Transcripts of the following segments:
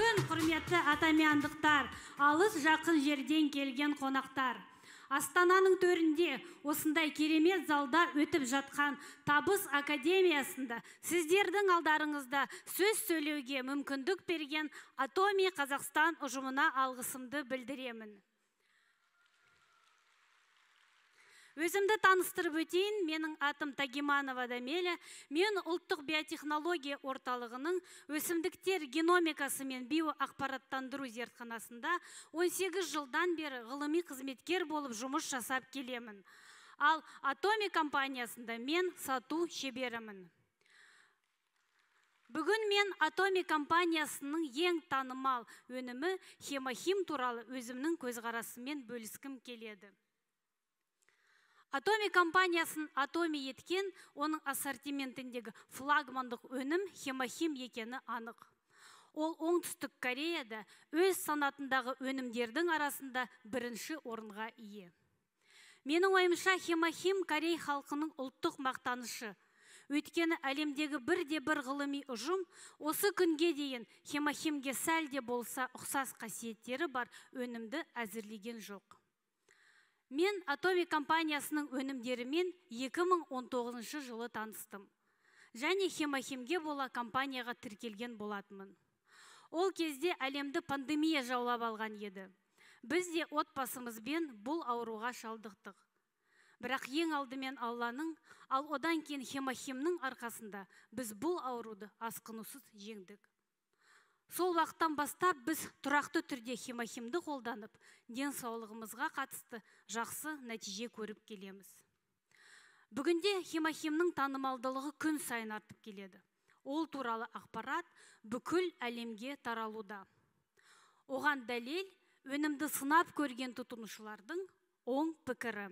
күн құрметті атамяндықтар алыс жақын жерден келген қонақтар астананың төрінде осындай керемет залда өтіп жатқан табыс академиясында сіздердің алдарыңызда сөз сөйлеуге мүмкіндік берген атоми қазақстан ұжымына алғысымды білдіремін өзімді таныстырып өтейін менің атым тагиманова дамеля мен ұлттық биотехнология орталығының өсімдіктер геномикасы мен биоақпараттандыру зертханасында 18 жылдан бері ғылыми қызметкер болып жұмыс жасап келемін ал атоми компаниясында мен сату шеберімін Бүгін мен Атоми компаниясының ең танымал өнімі Хемохим туралы өзімнің көзқарасыммен бөліскім келеді атоми компаниясын атоми еткен оның ассортиментіндегі флагмандық өнім хемохим екені анық ол оңтүстік кореяда өз санатындағы өнімдердің арасында бірінші орынға ие менің ойымша Хемахим корей халқының ұлттық мақтанышы өйткені әлемдегі бірде бір ғылыми ұжым осы күнге дейін хемохимге сәлде болса ұқсас қасиеттері бар өнімді әзірлеген жоқ мен атоми компаниясының өнімдерімен 2019 жылы таныстым және хемохимге бола компанияға тіркелген болатынмын ол кезде әлемді пандемия жаулап алған еді біз де отбасымызбен бұл ауруға шалдықтық бірақ ең алдымен алланың ал одан кейін хемохимнің арқасында біз бұл ауруды асқынусыз жеңдік сол уақыттан бастап біз тұрақты түрде химохимді қолданып денсаулығымызға қатысты жақсы нәтиже көріп келеміз бүгінде химохимнің танымалдылығы күн сайын артып келеді ол туралы ақпарат бүкіл әлемге таралуда оған дәлел өнімді сынап көрген тұтынушылардың оң пікірі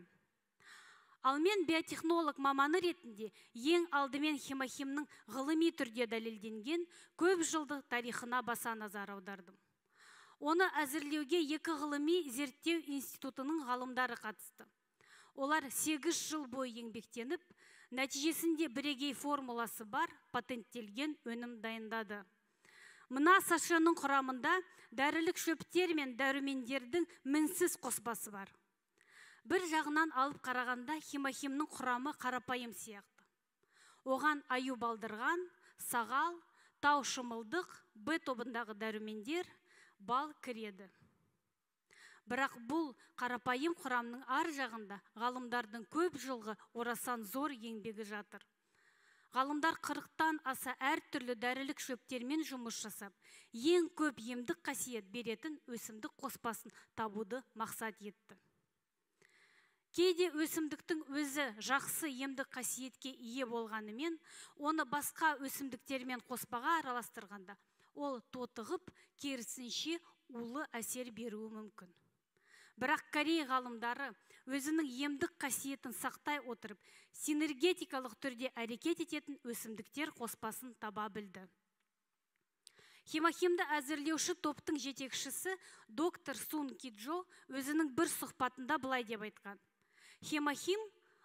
ал мен биотехнолог маманы ретінде ең алдымен химохимнің ғылыми түрде дәлелденген көп жылдық тарихына баса назар аудардым оны әзірлеуге екі ғылыми зерттеу институтының ғалымдары қатысты олар 8 жыл бойы еңбектеніп нәтижесінде бірегей формуласы бар патенттелген өнім дайындады мына сашының құрамында дәрілік шөптер мен дәрумендердің мінсіз қоспасы бар бір жағынан алып қарағанда химохимнің құрамы қарапайым сияқты оған аю балдырған сағал тау шымылдық б тобындағы дәрумендер бал кіреді бірақ бұл қарапайым құрамның ар жағында ғалымдардың көп жылғы орасан зор еңбегі жатыр ғалымдар қырықтан аса әртүрлі дәрілік шөптермен жұмыс жасап ең көп емдік қасиет беретін өсімдік қоспасын табуды мақсат етті кейде өсімдіктің өзі жақсы емдік қасиетке ие болғанымен оны басқа өсімдіктермен қоспаға араластырғанда ол тотығып керісінше улы әсер беруі мүмкін бірақ корей ғалымдары өзінің емдік қасиетін сақтай отырып синергетикалық түрде әрекет ететін өсімдіктер қоспасын таба білді химохимді әзірлеуші топтың жетекшісі доктор сун киджо өзінің бір сұхбатында былай деп айтқан хемохим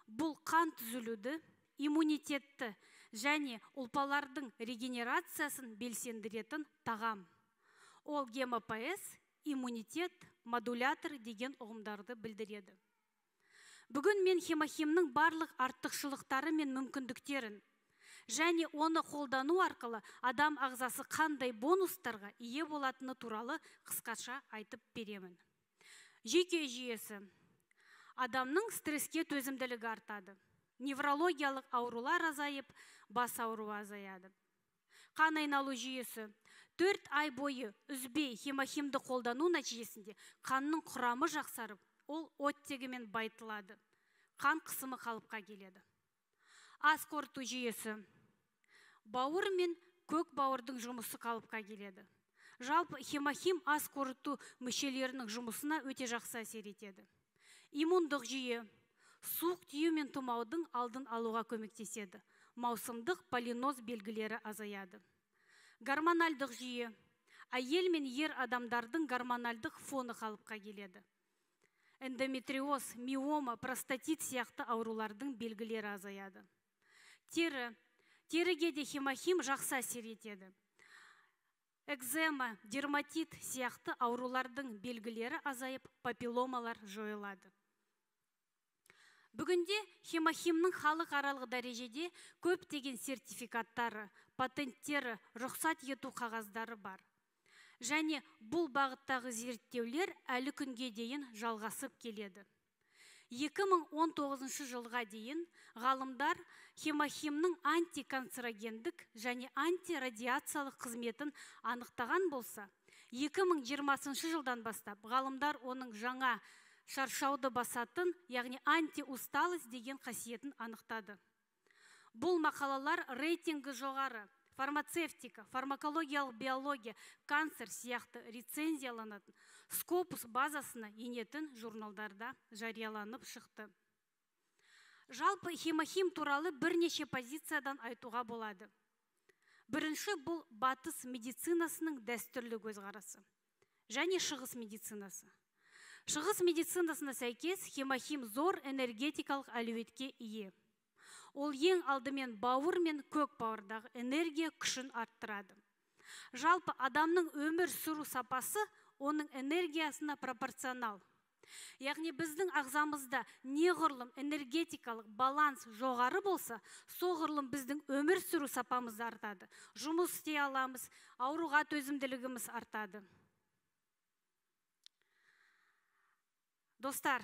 бұл қан түзілуді иммунитетті және ұлпалардың регенерациясын белсендіретін тағам ол гемопс иммунитет модулятор деген ұғымдарды білдіреді бүгін мен хемохимнің барлық артықшылықтары мен мүмкіндіктерін және оны қолдану арқылы адам ағзасы қандай бонустарға ие болатыны туралы қысқаша айтып беремін жүйке жүйесі адамның стресске төзімділігі артады неврологиялық аурулар азайып бас ауруы азаяды қан айналу жүйесі төрт ай бойы үзбей хемохимді қолдану нәтижесінде қанның құрамы жақсарып ол оттегімен байтылады қан қысымы қалыпқа келеді ас қорыту жүйесі бауыр мен көк бауырдың жұмысы қалыпқа келеді жалпы хемохим ас қорыту мүшелерінің жұмысына өте жақсы әсер етеді иммундық жүйе суық тию мен тұмаудың алдын алуға көмектеседі маусымдық полиноз белгілері азаяды гормональдық жүйе әйел мен ер адамдардың гормональдық фоны қалыпқа келеді эндометриоз миома простатит сияқты аурулардың белгілері азаяды тері теріге де хемохим жақсы әсер етеді экзема дерматит сияқты аурулардың белгілері азайып папилломалар жойылады бүгінде химохимнің халықаралық дәрежеде көптеген сертификаттары патенттері рұқсат ету қағаздары бар және бұл бағыттағы зерттеулер әлі күнге дейін жалғасып келеді 2019 жылға дейін ғалымдар хемохимнің антиканцерогендік және антирадиациялық қызметін анықтаған болса 2020 жылдан бастап ғалымдар оның жаңа шаршауды басатын яғни антиусталость деген қасиетін анықтады бұл мақалалар рейтингі жоғары фармацевтика фармакологиялық биология канцер сияқты рецензияланатын скопус базасына енетін журналдарда жарияланып шықты жалпы химохим туралы бірнеше позициядан айтуға болады бірінші бұл батыс медицинасының дәстүрлі көзқарасы және шығыс медицинасы шығыс медицинасына сәйкес хемохим зор энергетикалық әлеуетке ие ол ең алдымен бауыр мен көк бауырдағы энергия күшін арттырады жалпы адамның өмір сүру сапасы оның энергиясына пропорционал яғни біздің ағзамызда неғұрлым энергетикалық баланс жоғары болса соғұрлым біздің өмір сүру сапамыз артады жұмыс істей аламыз ауруға төзімділігіміз артады достар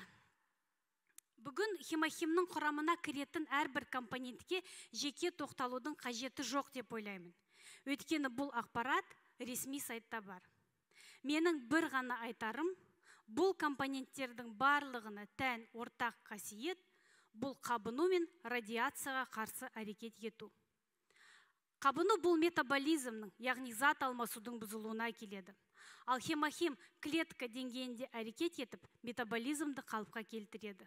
бүгін химохимнің құрамына кіретін әрбір компонентке жеке тоқталудың қажеті жоқ деп ойлаймын өйткені бұл ақпарат ресми сайтта бар менің бір ғана айтарым бұл компоненттердің барлығына тән ортақ қасиет бұл қабыну мен радиацияға қарсы әрекет ету қабыну бұл метаболизмнің яғни зат алмасудың бұзылуына келеді ал хемохим клетка деңгейінде әрекет етіп метаболизмді қалыпқа келтіреді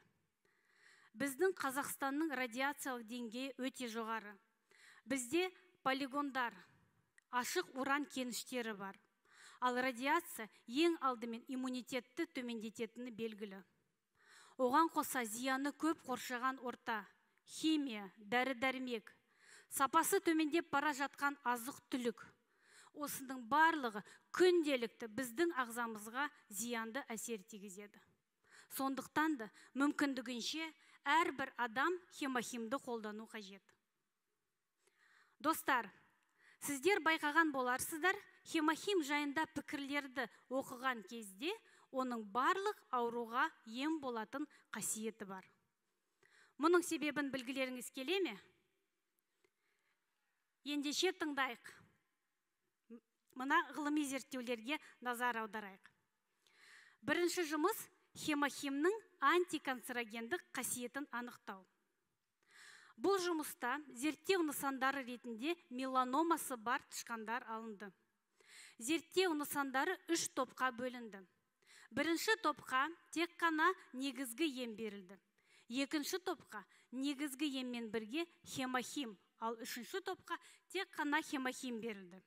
біздің қазақстанның радиациялық деңгейі өте жоғары бізде полигондар ашық уран кеніштері бар ал радиация ең алдымен иммунитетті төмендететіні белгілі оған қоса зияны көп қоршаған орта химия дәрі дәрмек сапасы төмендеп бара жатқан азық түлік осының барлығы күнделікті біздің ағзамызға зиянды әсер тигізеді сондықтан да мүмкіндігінше әрбір адам хемохимді қолдану қажет достар сіздер байқаған боларсыздар хемохим жайында пікірлерді оқыған кезде оның барлық ауруға ем болатын қасиеті бар мұның себебін білгілеріңіз келе ме ендеше тыңдайық мына ғылыми зерттеулерге назар аударайық бірінші жұмыс хемохимнің антиканцерогендік қасиетін анықтау бұл жұмыста зерттеу нысандары ретінде меланомасы бар тышқандар алынды зерттеу нысандары үш топқа бөлінді бірінші топқа тек қана негізгі ем берілді екінші топқа негізгі еммен бірге хемохим ал үшінші топқа тек қана хемохим берілді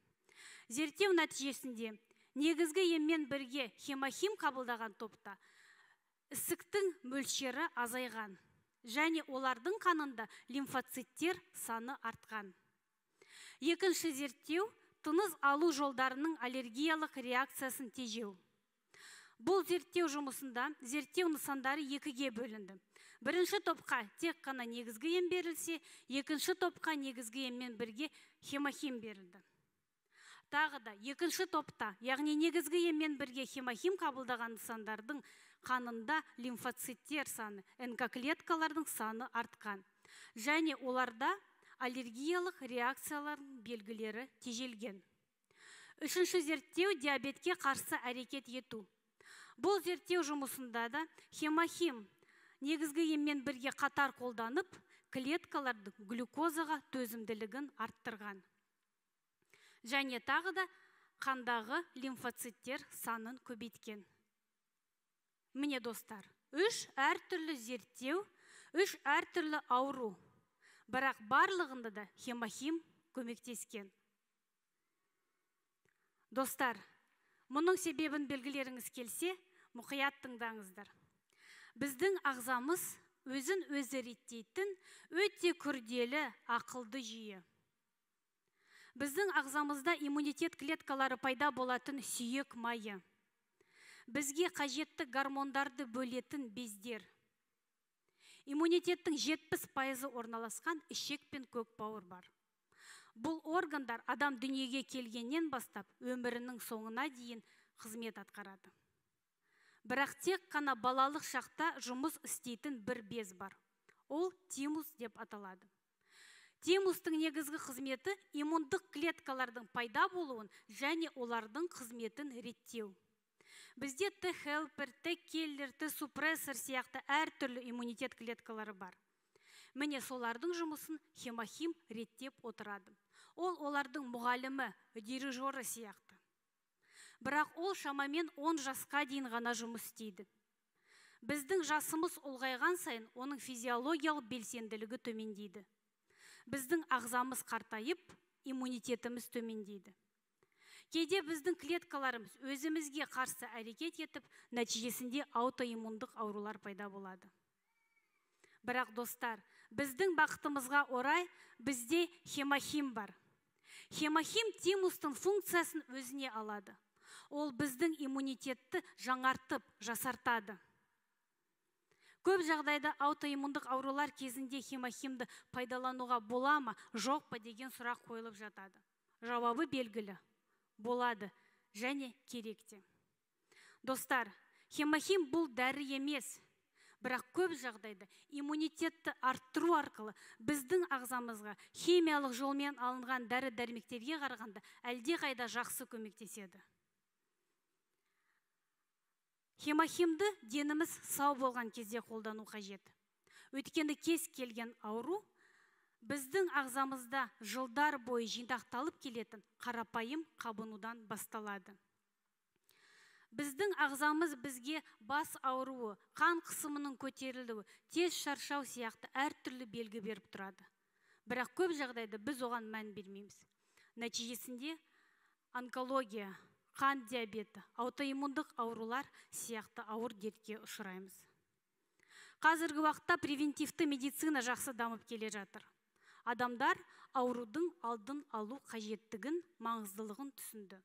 зерттеу нәтижесінде негізгі еммен бірге хемохим қабылдаған топта ісіктің мөлшері азайған және олардың қанында лимфоциттер саны артқан екінші зерттеу тыныс алу жолдарының аллергиялық реакциясын тежеу бұл зерттеу жұмысында зерттеу нысандары екіге бөлінді бірінші топқа тек қана негізгі ем берілсе екінші топқа негізгі еммен бірге хемохим берілді тағы да екінші топта яғни негізгі еммен бірге хемохим қабылдаған нысандардың қанында лимфоциттер саны нк саны артқан және оларда аллергиялық реакциялардың белгілері тежелген үшінші зерттеу диабетке қарсы әрекет ету бұл зерттеу жұмысында да хемохим негізгі еммен бірге қатар қолданып клеткалардың глюкозаға төзімділігін арттырған және тағы да қандағы лимфоциттер санын көбейткен міне достар үш әртүрлі зерттеу үш әртүрлі ауру бірақ барлығында да хемохим көмектескен достар мұның себебін белгілеріңіз келсе мұқият тыңдаңыздар біздің ағзамыз өзін өзі реттейтін өте күрделі ақылды жүйе біздің ағзамызда иммунитет клеткалары пайда болатын сүйек майы бізге қажетті гормондарды бөлетін бездер иммунитеттің 70 пайызы орналасқан ішек пен көк бауыр бар бұл органдар адам дүниеге келгеннен бастап өмірінің соңына дейін қызмет атқарады бірақ тек қана балалық шақта жұмыс істейтін бір без бар ол тимус деп аталады тимустың негізгі қызметі иммундық клеткалардың пайда болуын және олардың қызметін реттеу бізде т хелпер т келлер т супрессор сияқты әртүрлі иммунитет клеткалары бар міне солардың жұмысын хемохим реттеп отырады ол олардың мұғалімі дирижоры сияқты бірақ ол шамамен 10 жасқа дейін ғана жұмыс істейді біздің жасымыз ұлғайған сайын оның физиологиялық белсенділігі төмендейді біздің ағзамыз қартайып иммунитетіміз төмендейді кейде біздің клеткаларымыз өзімізге қарсы әрекет етіп нәтижесінде аутоиммундық аурулар пайда болады бірақ достар біздің бақытымызға орай бізде хемохим бар хемохим тимустың функциясын өзіне алады ол біздің иммунитетті жаңартып жасартады көп жағдайда аутоиммундық аурулар кезінде хемохимді пайдалануға бола ма жоқ па деген сұрақ қойылып жатады жауабы белгілі болады және керек те достар хемохим бұл дәрі емес бірақ көп жағдайда иммунитетті арттыру арқылы біздің ағзамызға химиялық жолмен алынған дәрі дәрмектерге қарағанда қайда жақсы көмектеседі хемохимді деніміз сау болған кезде қолдану қажет өйткені кез келген ауру біздің ағзамызда жылдар бойы жинақталып келетін қарапайым қабынудан басталады біздің ағзамыз бізге бас ауруы қан қысымының көтерілуі тез шаршау сияқты әртүрлі белгі беріп тұрады бірақ көп жағдайда біз оған мән бермейміз нәтижесінде онкология қан диабеті аутоиммундық аурулар сияқты ауыр дертке ұшыраймыз қазіргі уақытта превентивті медицина жақсы дамып келе жатыр адамдар аурудың алдын алу қажеттігін маңыздылығын түсінді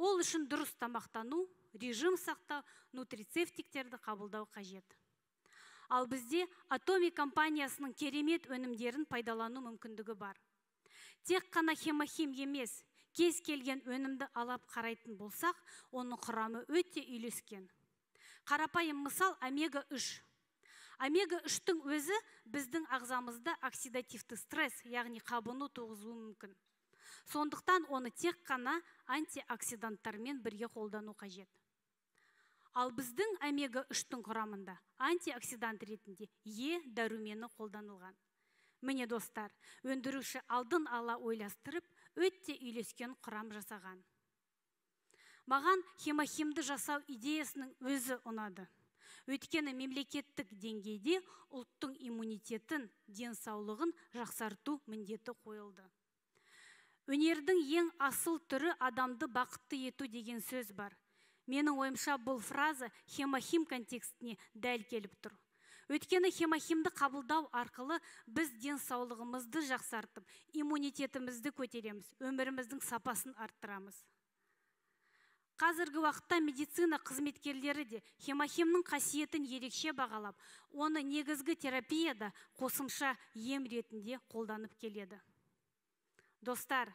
ол үшін дұрыс тамақтану режим сақтау нутрицевтиктерді қабылдау қажет ал бізде атоми компаниясының керемет өнімдерін пайдалану мүмкіндігі бар тек қана хемохим емес кез келген өнімді алап қарайтын болсақ оның құрамы өте үйлескен қарапайым мысал омега 3 омега 3-тің өзі біздің ағзамызда оксидативті стресс яғни қабыну туғызуы мүмкін сондықтан оны тек қана антиоксиданттармен бірге қолдану қажет ал біздің омега 3-тің құрамында антиоксидант ретінде е дәрумені қолданылған міне достар өндіруші алдын ала ойластырып өтте үйлескен құрам жасаған маған хемохимді жасау идеясының өзі ұнады өйткені мемлекеттік деңгейде ұлттың иммунитетін денсаулығын жақсарту міндеті қойылды өнердің ең асыл түрі адамды бақытты ету деген сөз бар менің ойымша бұл фраза хемахим контекстіне дәл келіп тұр өйткені хемохимді қабылдау арқылы біз денсаулығымызды жақсартып иммунитетімізді көтереміз өміріміздің сапасын арттырамыз қазіргі уақытта медицина қызметкерлері де хемохимнің қасиетін ерекше бағалап оны негізгі терапияда қосымша ем ретінде қолданып келеді достар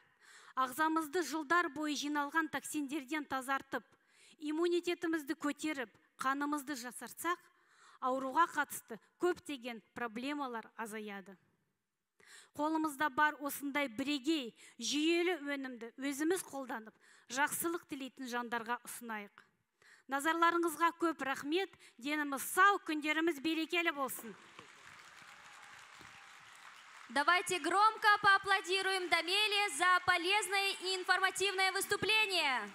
ағзамызды жылдар бойы жиналған токсиндерден тазартып иммунитетімізді көтеріп қанымызды жасартсақ ауруға қатысты көптеген проблемалар азаяды қолымызда бар осындай бірегей жүйелі өнімді өзіміз қолданып жақсылық тілейтін жандарға ұсынайық назарларыңызға көп рахмет деніміз сау күндеріміз берекелі болсын Давайте громко поаплодируем Дамеле за полезное и информативное выступление.